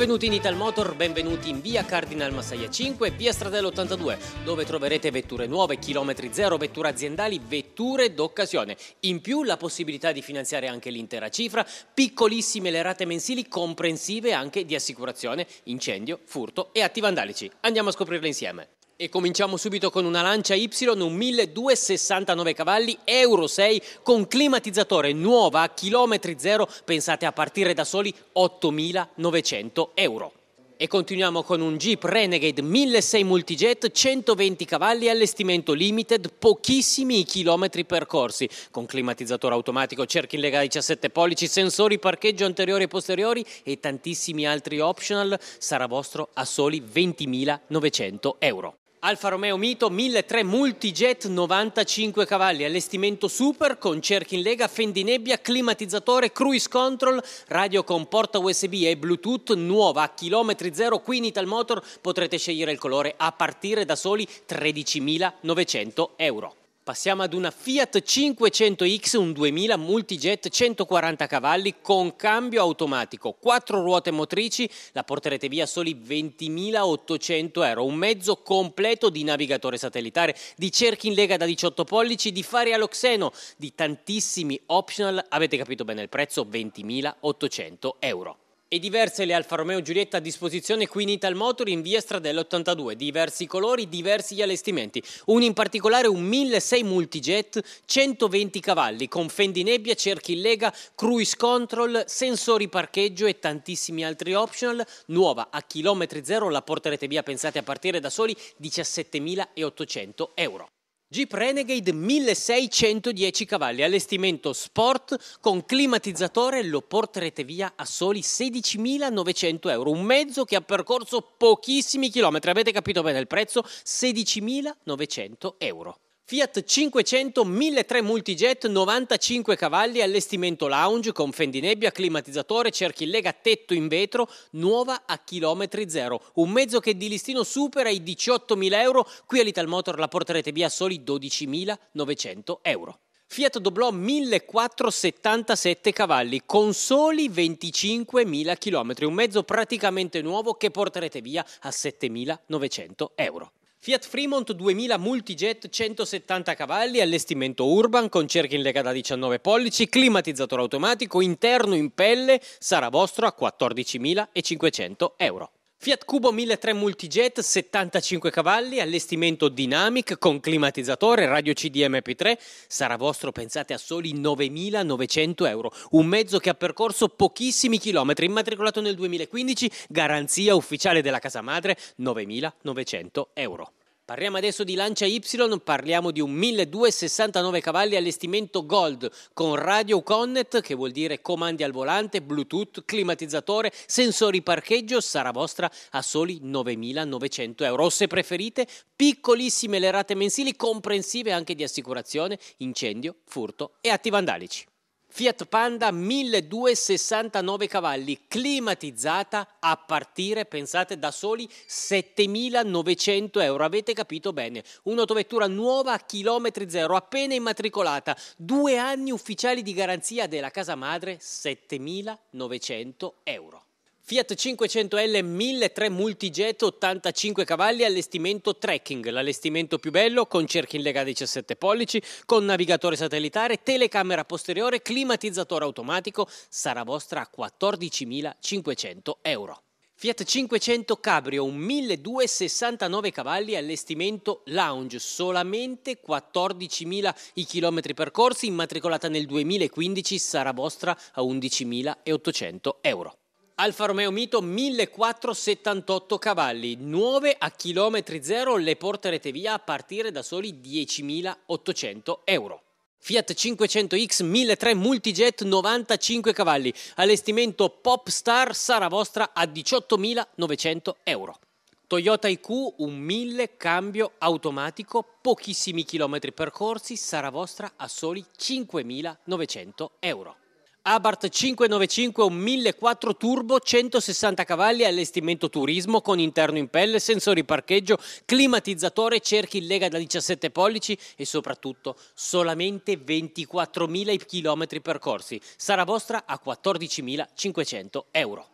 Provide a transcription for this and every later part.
Benvenuti in Ital Motor, benvenuti in via Cardinal Massaia 5, via Stradella 82, dove troverete vetture nuove, chilometri zero, vetture aziendali, vetture d'occasione. In più la possibilità di finanziare anche l'intera cifra, piccolissime le rate mensili comprensive anche di assicurazione, incendio, furto e atti vandalici. Andiamo a scoprirle insieme. E cominciamo subito con una Lancia Y, un 1269 cavalli, Euro 6, con climatizzatore nuova a chilometri zero, pensate a partire da soli 8.900 euro. E continuiamo con un Jeep Renegade 1600 Multijet, 120 cavalli, allestimento limited, pochissimi chilometri percorsi, con climatizzatore automatico, cerchi in lega 17 pollici, sensori, parcheggio anteriori e posteriori e tantissimi altri optional, sarà vostro a soli 20.900 euro. Alfa Romeo Mito 1003 Multijet 95 cavalli, allestimento super con cerchi in lega, fendinebbia, climatizzatore, cruise control, radio con porta USB e Bluetooth nuova a chilometri zero. Qui in Italmotor potrete scegliere il colore a partire da soli 13.900 euro. Passiamo ad una Fiat 500X, un 2000 multijet 140 cavalli con cambio automatico, quattro ruote motrici, la porterete via a soli 20.800 euro, un mezzo completo di navigatore satellitare, di cerchi in lega da 18 pollici, di fari alloxeno, di tantissimi optional, avete capito bene il prezzo, 20.800 euro. E diverse le Alfa Romeo Giulietta a disposizione qui in Ital Motor in via Stradella 82. Diversi colori, diversi gli allestimenti. Uno in particolare un 1600 multijet, 120 cavalli, con fendinebbia, cerchi in lega, cruise control, sensori parcheggio e tantissimi altri optional. Nuova a chilometri zero, la porterete via, pensate a partire da soli, 17.800 euro. Jeep Renegade 1610 cavalli, allestimento sport con climatizzatore, lo porterete via a soli 16.900 euro, un mezzo che ha percorso pochissimi chilometri, avete capito bene il prezzo, 16.900 euro. Fiat 500 1.3 Multijet 95 cavalli, allestimento lounge con fendinebbia, climatizzatore, cerchi lega tetto in vetro, nuova a chilometri zero. Un mezzo che di listino supera i 18.000 euro, qui all'Ital Motor la porterete via a soli 12.900 euro. Fiat Doblò 1477 cavalli, con soli 25.000 km, un mezzo praticamente nuovo che porterete via a 7.900 euro. Fiat Fremont 2000 Multijet 170 cavalli, allestimento urban con cerchi in lega da 19 pollici, climatizzatore automatico, interno in pelle, sarà vostro a 14.500 euro. Fiat Cubo 1003 Multijet, 75 cavalli, allestimento Dynamic con climatizzatore, radio CDMP3, sarà vostro pensate a soli 9.900 euro, un mezzo che ha percorso pochissimi chilometri, immatricolato nel 2015, garanzia ufficiale della casa madre 9.900 euro. Parliamo adesso di Lancia Y, parliamo di un 1269 cavalli allestimento Gold con radio Connet, che vuol dire comandi al volante, Bluetooth, climatizzatore, sensori parcheggio, sarà vostra a soli 9.900 euro. O se preferite, piccolissime le rate mensili comprensive anche di assicurazione, incendio, furto e atti vandalici. Fiat Panda 1269 cavalli, climatizzata a partire, pensate, da soli 7900 euro. Avete capito bene? Un'autovettura nuova a chilometri zero, appena immatricolata, due anni ufficiali di garanzia della casa madre, 7900 euro. Fiat 500L 1003 multijet 85 cavalli allestimento trekking, l'allestimento più bello con cerchi in lega 17 pollici, con navigatore satellitare, telecamera posteriore, climatizzatore automatico, sarà vostra a 14.500 euro. Fiat 500 Cabrio, 1269 cavalli, allestimento lounge, solamente 14.000 i chilometri percorsi, immatricolata nel 2015, sarà vostra a 11.800 euro. Alfa Romeo Mito 1478 cavalli, nuove a chilometri zero le porterete via a partire da soli 10.800 euro. Fiat 500X 1003 Multijet 95 cavalli, allestimento Popstar sarà vostra a 18.900 euro. Toyota IQ 1000 cambio automatico, pochissimi chilometri percorsi, sarà vostra a soli 5.900 euro. Abarth 595 un 1.400 turbo, 160 cavalli, allestimento turismo con interno in pelle, sensori parcheggio, climatizzatore, cerchi in lega da 17 pollici e soprattutto solamente 24.000 i chilometri percorsi. Sarà vostra a 14.500 euro.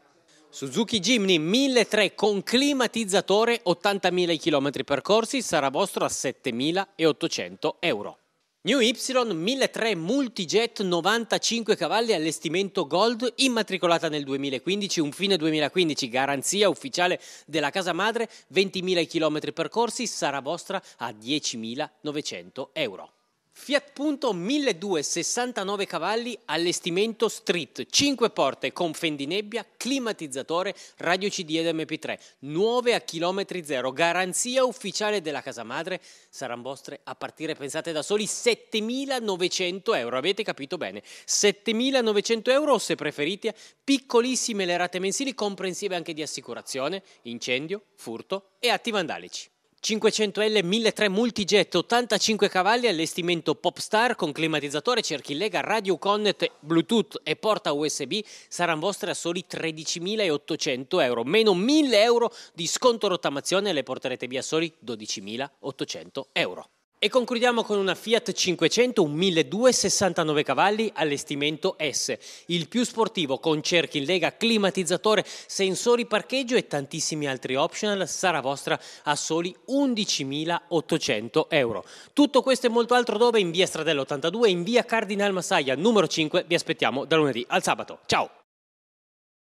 Suzuki Jimny 1003 con climatizzatore, 80.000 km percorsi, sarà vostro a 7.800 euro. New Y 1003 Multijet 95 cavalli allestimento Gold immatricolata nel 2015, un fine 2015, garanzia ufficiale della casa madre, 20.000 km percorsi, sarà vostra a 10.900 euro. Fiat Punto 1269 cavalli, allestimento street, 5 porte con fendinebbia, climatizzatore, radio CD ed MP3, nuove a chilometri zero, garanzia ufficiale della casa madre, saranno vostre a partire, pensate da soli, 7.900 euro, avete capito bene, 7.900 euro o se preferite, piccolissime le rate mensili comprensive anche di assicurazione, incendio, furto e atti vandalici. 500L 1003 Multijet 85 cavalli, allestimento Popstar con climatizzatore, cerchi lega radio Connet, Bluetooth e porta USB saranno vostre a soli 13.800 euro, meno 1.000 euro di sconto rottamazione le porterete via a soli 12.800 euro. E concludiamo con una Fiat 500, un 1269 cavalli, allestimento S, il più sportivo con cerchi in lega, climatizzatore, sensori parcheggio e tantissimi altri optional, sarà vostra a soli 11.800 euro. Tutto questo e molto altro dove? In via Stradello 82, in via Cardinal Massaia numero 5, vi aspettiamo da lunedì al sabato. Ciao!